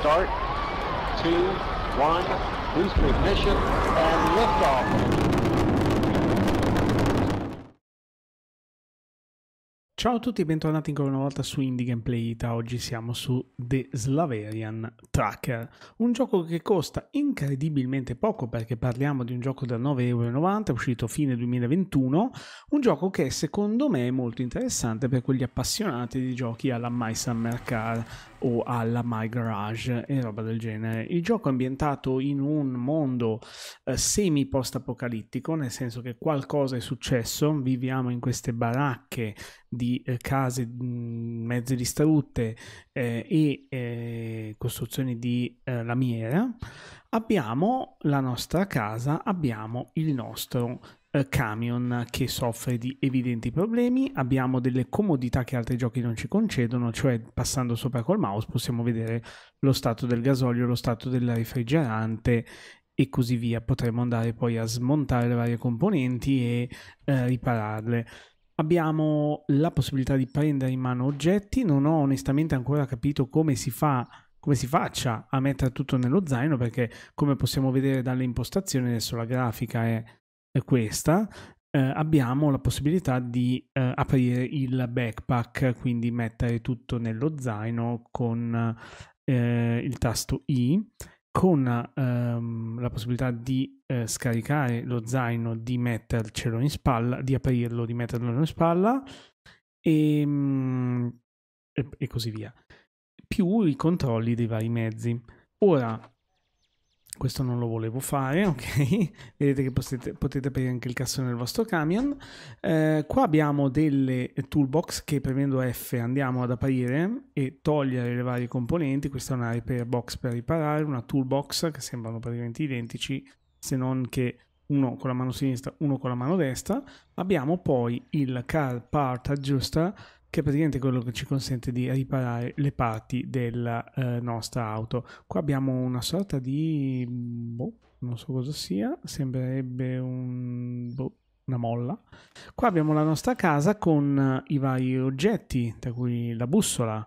start, two, one, boost ignition, and liftoff. Ciao a tutti e bentornati ancora una volta su Indie Gameplay Ita. Oggi siamo su The Slaverian Tracker, un gioco che costa incredibilmente poco perché parliamo di un gioco da 9,90€ uscito fine 2021, un gioco che secondo me è molto interessante per quegli appassionati di giochi alla My Summer Car o alla My Garage e roba del genere. Il gioco è ambientato in un mondo eh, semi post apocalittico, nel senso che qualcosa è successo, viviamo in queste baracche di eh, case mezze distrutte eh, e eh, costruzioni di eh, lamiera. Abbiamo la nostra casa, abbiamo il nostro eh, camion che soffre di evidenti problemi, abbiamo delle comodità che altri giochi non ci concedono, cioè passando sopra col mouse possiamo vedere lo stato del gasolio, lo stato del refrigerante e così via, potremmo andare poi a smontare le varie componenti e eh, ripararle. Abbiamo la possibilità di prendere in mano oggetti, non ho onestamente ancora capito come si fa come si faccia a mettere tutto nello zaino perché come possiamo vedere dalle impostazioni adesso la grafica è questa, eh, abbiamo la possibilità di eh, aprire il backpack, quindi mettere tutto nello zaino con eh, il tasto I, con ehm, la possibilità di eh, scaricare lo zaino, di mettercelo in spalla, di aprirlo, di metterlo in spalla e, ehm, e, e così via, più i controlli dei vari mezzi. Ora, questo non lo volevo fare, ok? Vedete che potete, potete aprire anche il cassone del vostro camion. Eh, qua abbiamo delle toolbox che premendo F andiamo ad aprire e togliere le varie componenti. Questa è una repair box per riparare, una toolbox che sembrano praticamente identici, se non che uno con la mano sinistra, uno con la mano destra. Abbiamo poi il car part adjuster che è praticamente quello che ci consente di riparare le parti della eh, nostra auto. Qua abbiamo una sorta di... Boh, non so cosa sia, sembrerebbe un... Boh, una molla. Qua abbiamo la nostra casa con eh, i vari oggetti, tra cui la bussola,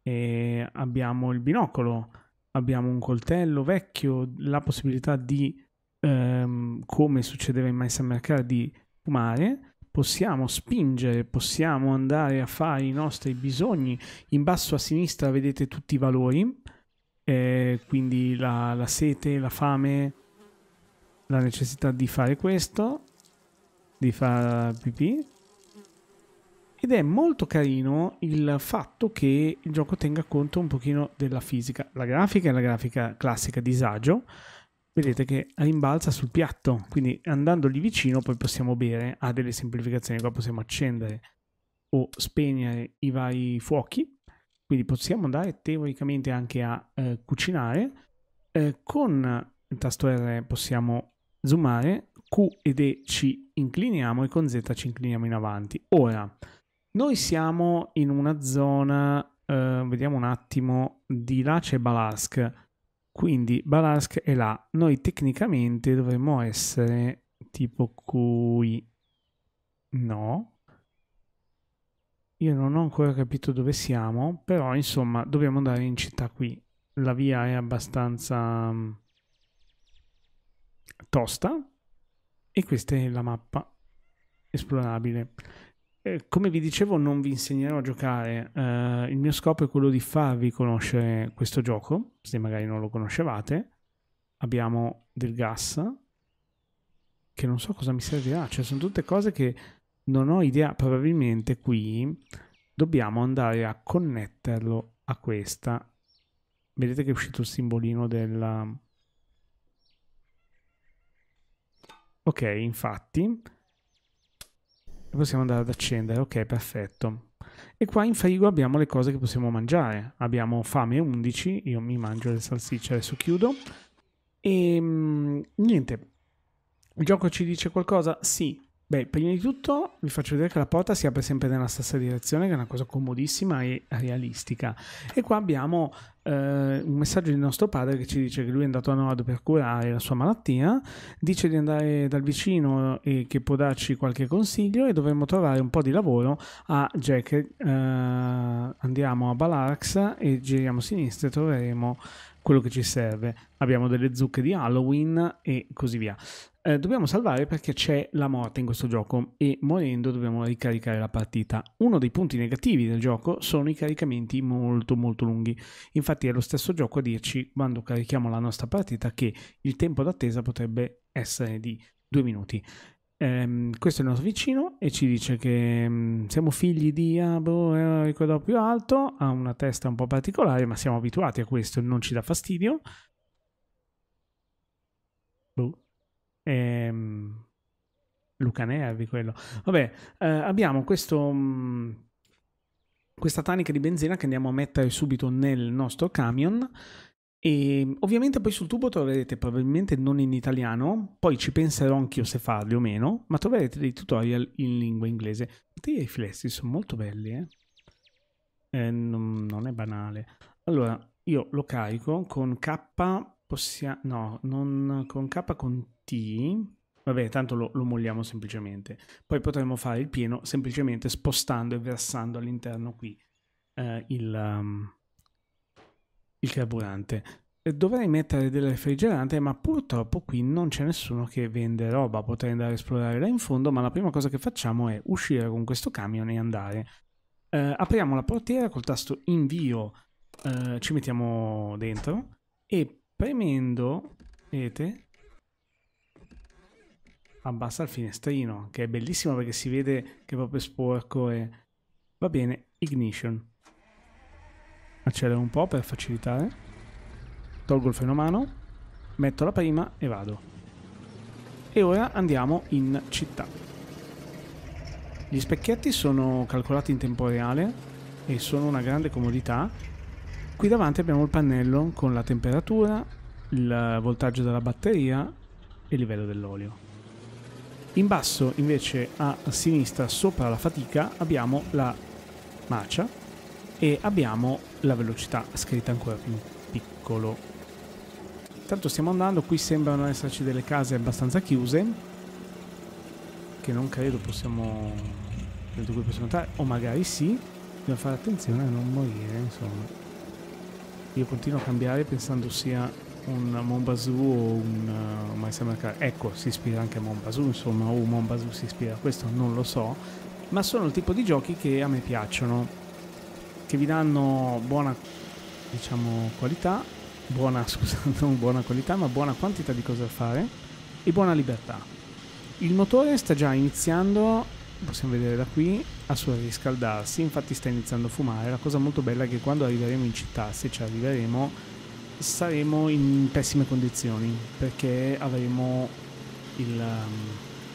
e abbiamo il binocolo, abbiamo un coltello vecchio, la possibilità di, ehm, come succedeva in Mice Mercato, di fumare possiamo spingere, possiamo andare a fare i nostri bisogni. In basso a sinistra vedete tutti i valori, eh, quindi la, la sete, la fame, la necessità di fare questo, di fare pipì. Ed è molto carino il fatto che il gioco tenga conto un pochino della fisica. La grafica è la grafica classica disagio, vedete che rimbalza sul piatto, quindi andando lì vicino poi possiamo bere, ha delle semplificazioni, qua possiamo accendere o spegnere i vari fuochi, quindi possiamo andare teoricamente anche a eh, cucinare, eh, con il tasto R possiamo zoomare, Q ed E ci incliniamo e con Z ci incliniamo in avanti. Ora, noi siamo in una zona, eh, vediamo un attimo, di là c'è Balask, quindi Balask è là. Noi tecnicamente dovremmo essere tipo qui. No. Io non ho ancora capito dove siamo, però insomma dobbiamo andare in città qui. La via è abbastanza mm, tosta e questa è la mappa esplorabile come vi dicevo non vi insegnerò a giocare, eh, il mio scopo è quello di farvi conoscere questo gioco, se magari non lo conoscevate. Abbiamo del gas, che non so cosa mi servirà, cioè sono tutte cose che non ho idea, probabilmente qui dobbiamo andare a connetterlo a questa. Vedete che è uscito il simbolino del... Ok, infatti e possiamo andare ad accendere, ok perfetto. E qua in frigo abbiamo le cose che possiamo mangiare, abbiamo fame 11, io mi mangio le salsicce, adesso chiudo. E ehm, niente, il gioco ci dice qualcosa? Sì, Beh, prima di tutto vi faccio vedere che la porta si apre sempre nella stessa direzione, che è una cosa comodissima e realistica. E qua abbiamo eh, un messaggio di nostro padre che ci dice che lui è andato a Nord per curare la sua malattia, dice di andare dal vicino e che può darci qualche consiglio e dovremmo trovare un po' di lavoro a Jack. Eh, andiamo a Balarax e giriamo a sinistra e troveremo quello che ci serve. Abbiamo delle zucche di Halloween e così via. Eh, dobbiamo salvare perché c'è la morte in questo gioco e morendo dobbiamo ricaricare la partita. Uno dei punti negativi del gioco sono i caricamenti molto molto lunghi. Infatti è lo stesso gioco a dirci quando carichiamo la nostra partita che il tempo d'attesa potrebbe essere di due minuti. Eh, questo è il nostro vicino e ci dice che um, siamo figli di ah, boh, ricordo più alto, ha una testa un po' particolare, ma siamo abituati a questo, non ci dà fastidio. Boh Ehm, Luca Nervi quello. Vabbè, eh, abbiamo questo... Mh, mm, questa tanica di benzina che andiamo a mettere subito nel nostro camion e ehm, ovviamente poi sul tubo troverete probabilmente non in italiano, poi ci penserò anch'io se farli o meno, ma troverete dei tutorial in lingua inglese. I riflessi sono molto belli, eh? Eh, non, non, è banale. Allora, io lo carico con K possiamo... No, non con K, con T. Vabbè, tanto lo, lo molliamo semplicemente. Poi potremmo fare il pieno semplicemente spostando e versando all'interno qui eh, il, um, il carburante. Dovrei mettere del refrigerante, ma purtroppo qui non c'è nessuno che vende roba. Potrei andare a esplorare là in fondo, ma la prima cosa che facciamo è uscire con questo camion e andare. Eh, apriamo la portiera col tasto invio, eh, ci mettiamo dentro e premendo, vedete, abbassa il finestrino, che è bellissimo perché si vede che è proprio sporco e... Va bene, ignition. Accelero un po' per facilitare. Tolgo il freno a mano, metto la prima e vado. E ora andiamo in città. Gli specchietti sono calcolati in tempo reale e sono una grande comodità qui davanti abbiamo il pannello con la temperatura, il voltaggio della batteria e il livello dell'olio. In basso invece a sinistra sopra la fatica abbiamo la marcia e abbiamo la velocità scritta ancora più piccolo. Intanto stiamo andando, qui sembrano esserci delle case abbastanza chiuse che non credo possiamo credo qui possiamo entrare o magari sì, dobbiamo fare attenzione a non morire insomma. Io continuo a cambiare pensando sia un Monbasu o un uh, eh, Maisamakar. Ecco, si ispira anche a Monbasu, insomma, o Monbasu si ispira a questo, non lo so. Ma sono il tipo di giochi che a me piacciono, che vi danno buona, diciamo, qualità, buona, scusa, non buona qualità, ma buona quantità di cose da fare e buona libertà. Il motore sta già iniziando possiamo vedere da qui, a surriscaldarsi, infatti sta iniziando a fumare, la cosa molto bella è che quando arriveremo in città, se ci arriveremo, saremo in pessime condizioni, perché avremo il, um,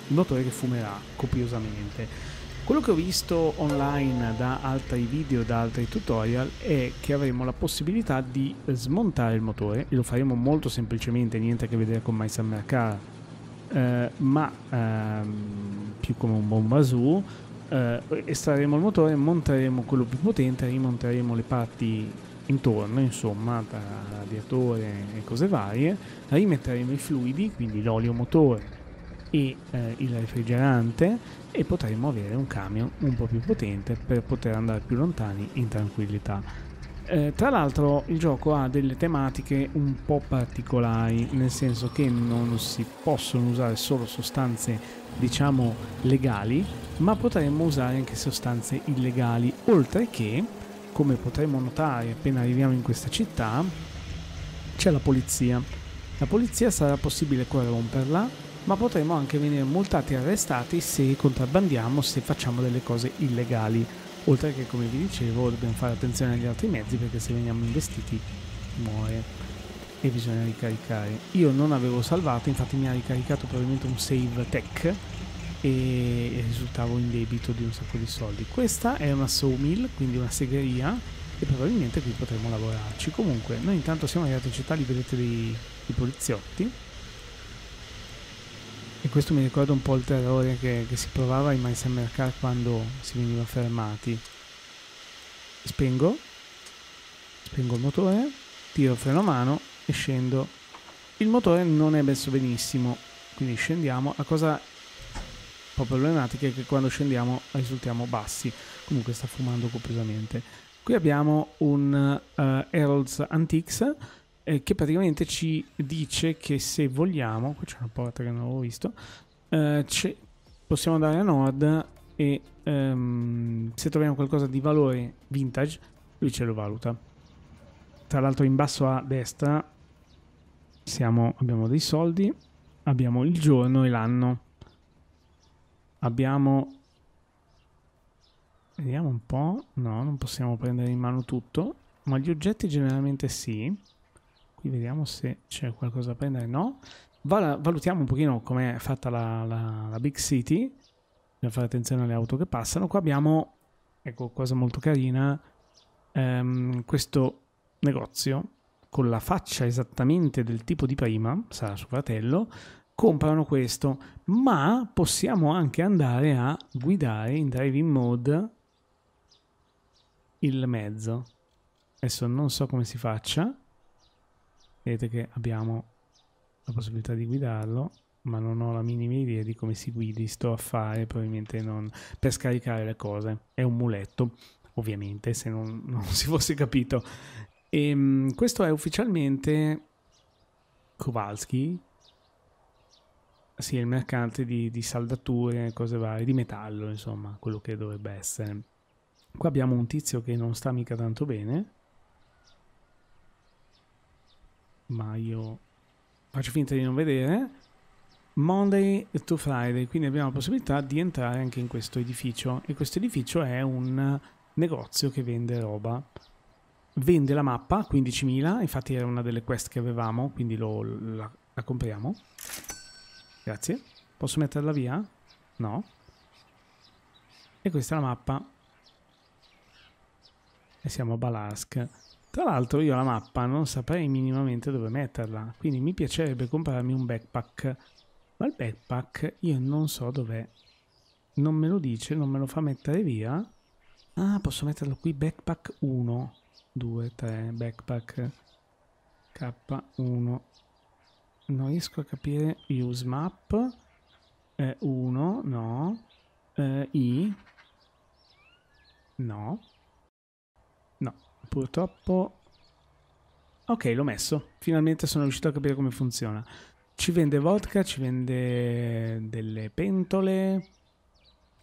il motore che fumerà copiosamente. Quello che ho visto online da altri video, da altri tutorial, è che avremo la possibilità di smontare il motore, e lo faremo molto semplicemente, niente a che vedere con My Summer Car, eh, ma ehm, più come un bombazoo eh, estrarremo il motore, monteremo quello più potente, rimonteremo le parti intorno, insomma, tra radiatore e cose varie, rimetteremo i fluidi, quindi l'olio motore e eh, il refrigerante e potremo avere un camion un po' più potente per poter andare più lontani in tranquillità. Eh, tra l'altro il gioco ha delle tematiche un po' particolari, nel senso che non si possono usare solo sostanze, diciamo, legali, ma potremmo usare anche sostanze illegali, oltre che, come potremmo notare appena arriviamo in questa città, c'è la polizia. La polizia sarà possibile corromperla, ma potremo anche venire multati e arrestati se contrabbandiamo, se facciamo delle cose illegali oltre che come vi dicevo dobbiamo fare attenzione agli altri mezzi perché se veniamo investiti muore e bisogna ricaricare io non avevo salvato infatti mi ha ricaricato probabilmente un save tech e risultavo in debito di un sacco di soldi questa è una sawmill quindi una segheria e probabilmente qui potremo lavorarci comunque noi intanto siamo arrivati in città li vedete dei, dei poliziotti e questo mi ricorda un po' il terrore che, che si provava in My Car quando si veniva fermati. Spengo, spengo il motore, tiro il freno a mano e scendo. Il motore non è messo benissimo, quindi scendiamo. La cosa un po' problematica è che quando scendiamo risultiamo bassi. Comunque sta fumando copiosamente. Qui abbiamo un uh, eh, Herolds Antiques eh, che praticamente ci dice che se vogliamo, qui c'è una porta che non avevo visto, eh, possiamo andare a nord e ehm, se troviamo qualcosa di valore vintage, lui ce lo valuta. Tra l'altro in basso a destra siamo, abbiamo dei soldi, abbiamo il giorno e l'anno. Abbiamo Vediamo un po'. No, non possiamo prendere in mano tutto, ma gli oggetti generalmente sì qui vediamo se c'è qualcosa da prendere. No. Val valutiamo un pochino com'è fatta la, la, la, Big City. Bisogna fare attenzione alle auto che passano. Qua abbiamo, ecco, cosa molto carina, ehm, questo negozio con la faccia esattamente del tipo di prima, sarà suo fratello, comprano questo, ma possiamo anche andare a guidare in driving mode il mezzo. Adesso non so come si faccia. Vedete che abbiamo la possibilità di guidarlo, ma non ho la minima idea di come si guidi, sto a fare probabilmente non per scaricare le cose. È un muletto, ovviamente, se non, non si fosse capito. E, ehm, questo è ufficialmente Kowalski, sì, il mercante di, di, saldature, cose varie, di metallo, insomma, quello che dovrebbe essere. Qua abbiamo un tizio che non sta mica tanto bene, ma io faccio finta di non vedere. Monday to Friday, quindi abbiamo la possibilità di entrare anche in questo edificio e questo edificio è un negozio che vende roba. Vende la mappa 15.000, infatti era una delle quest che avevamo, quindi lo, la, la compriamo. Grazie. Posso metterla via? No. E questa è la mappa. E siamo a Balask tra l'altro io la mappa non saprei minimamente dove metterla, quindi mi piacerebbe comprarmi un backpack, ma il backpack io non so dov'è. Non me lo dice, non me lo fa mettere via. Ah, posso metterlo qui, backpack 1, 2, 3, backpack K1. Non riesco a capire, use map, 1, eh, no, eh, I, no, no, Purtroppo... Ok, l'ho messo. Finalmente sono riuscito a capire come funziona. Ci vende vodka, ci vende delle pentole,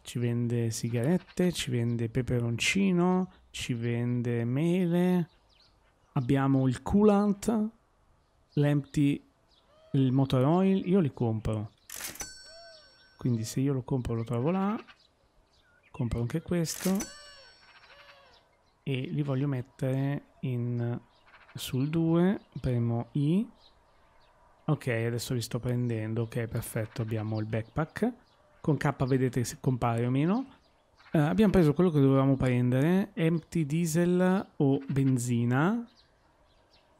ci vende sigarette, ci vende peperoncino, ci vende mele. Abbiamo il coolant, l'empty, il motor oil. Io li compro. Quindi se io lo compro lo trovo là. Compro anche questo e li voglio mettere in, sul 2, premo I, ok adesso li sto prendendo, ok perfetto abbiamo il backpack, con K vedete se compare o meno, uh, abbiamo preso quello che dovevamo prendere, empty diesel o benzina,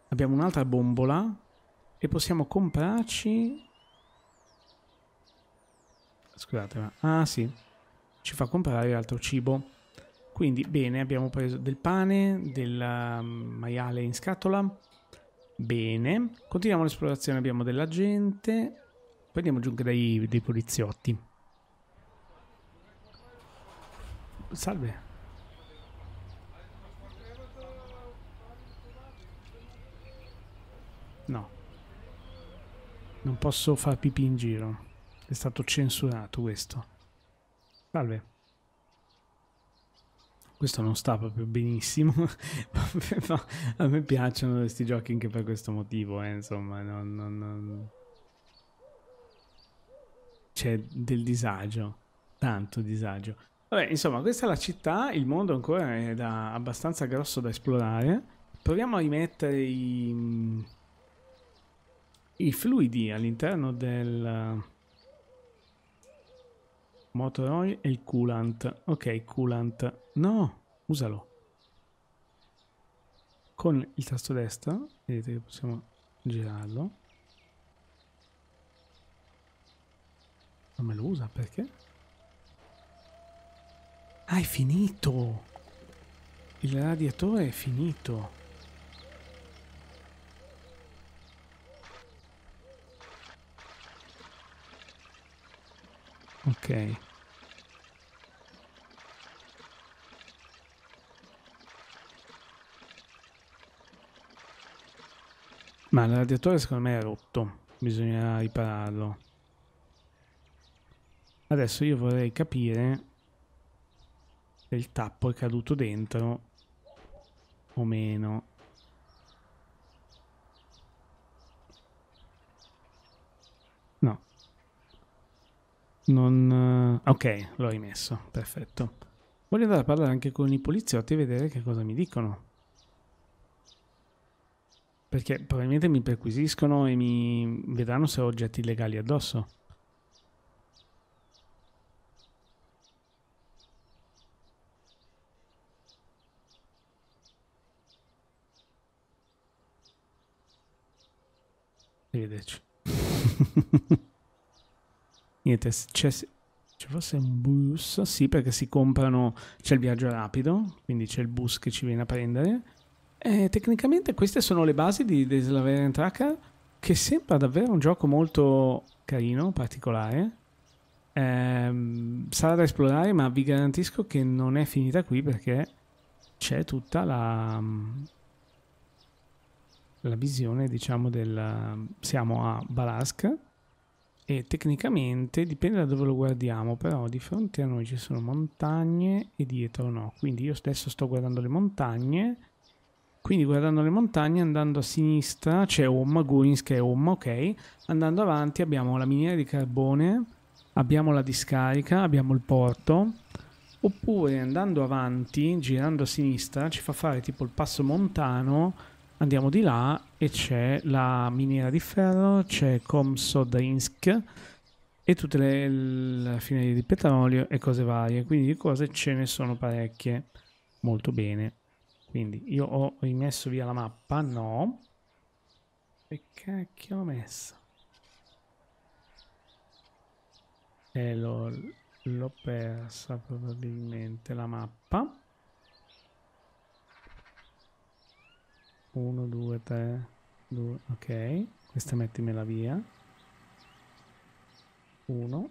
abbiamo un'altra bombola e possiamo comprarci scusate ma ah sì ci fa comprare altro cibo quindi bene, abbiamo preso del pane, del um, maiale in scatola. Bene, continuiamo l'esplorazione, abbiamo della gente. Poi andiamo giù anche dai, dei poliziotti. Salve. No. Non posso far pipì in giro. È stato censurato questo. Salve. Questo non sta proprio benissimo, ma a me piacciono questi giochi anche per questo motivo, eh, insomma, non, non, non... c'è del disagio, tanto disagio. Vabbè, insomma, questa è la città, il mondo ancora è da, abbastanza grosso da esplorare. Proviamo a rimettere i, i fluidi all'interno del eh, motor oil e il coolant. Ok, coolant. No, usalo. Con il tasto destro, vedete che possiamo girarlo. Non me lo usa, perché? Ah, è finito! Il radiatore è finito. Ok. Ah, il radiatore secondo me è rotto. Bisognerà ripararlo. Adesso io vorrei capire se il tappo è caduto dentro o meno. No. Non... Eh, ok, l'ho rimesso. Perfetto. Voglio andare a parlare anche con i poliziotti e vedere che cosa mi dicono. Perché probabilmente mi perquisiscono e mi vedranno se ho oggetti illegali addosso. Arrivederci. Niente, c'è, ci fosse un bus? Sì, perché si comprano, c'è il viaggio rapido, quindi c'è il bus che ci viene a prendere eh, tecnicamente queste sono le basi di The Slaverian Tracker che sembra davvero un gioco molto carino, particolare. Eh, sarà da esplorare, ma vi garantisco che non è finita qui perché c'è tutta la, mm, la visione, diciamo, del... Mm, siamo a Balask e tecnicamente dipende da dove lo guardiamo, però di fronte a noi ci sono montagne e dietro no. Quindi io adesso sto guardando le montagne quindi guardando le montagne, andando a sinistra c'è Omma, Goins che è Omma, ok. Andando avanti abbiamo la miniera di carbone, abbiamo la discarica, abbiamo il porto. Oppure andando avanti, girando a sinistra, ci fa fare tipo il passo montano, andiamo di là e c'è la miniera di ferro, c'è Komsodrinsk e tutte le, le di petrolio e cose varie. Quindi di cose ce ne sono parecchie. Molto bene. Quindi io ho rimesso via la mappa? No. Che cacchio l'ho messa? Eh, l'ho persa probabilmente la mappa. 1, 2, 3, 2, ok. Questa mettimela via. 1.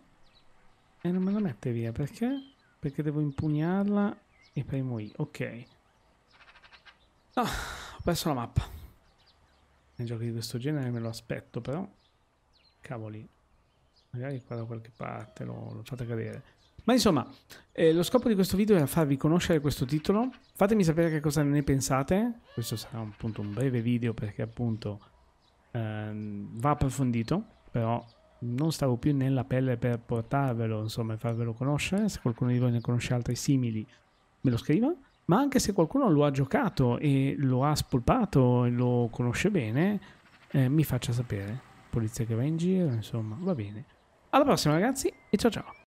E non me la mette via, perché? Perché devo impugnarla e premo I. Ok. No, ah, ho perso la mappa. Nei giochi di questo genere me lo aspetto, però. Cavoli. Magari qua da qualche parte lo, lo fate cadere. Ma insomma, eh, lo scopo di questo video era farvi conoscere questo titolo. Fatemi sapere che cosa ne pensate. Questo sarà appunto un breve video perché appunto ehm, va approfondito, però non stavo più nella pelle per portarvelo, insomma, e farvelo conoscere. Se qualcuno di voi ne conosce altri simili, me lo scriva ma anche se qualcuno lo ha giocato e lo ha spolpato e lo conosce bene, eh, mi faccia sapere. Polizia che va in giro, insomma, va bene. Alla prossima ragazzi e ciao ciao.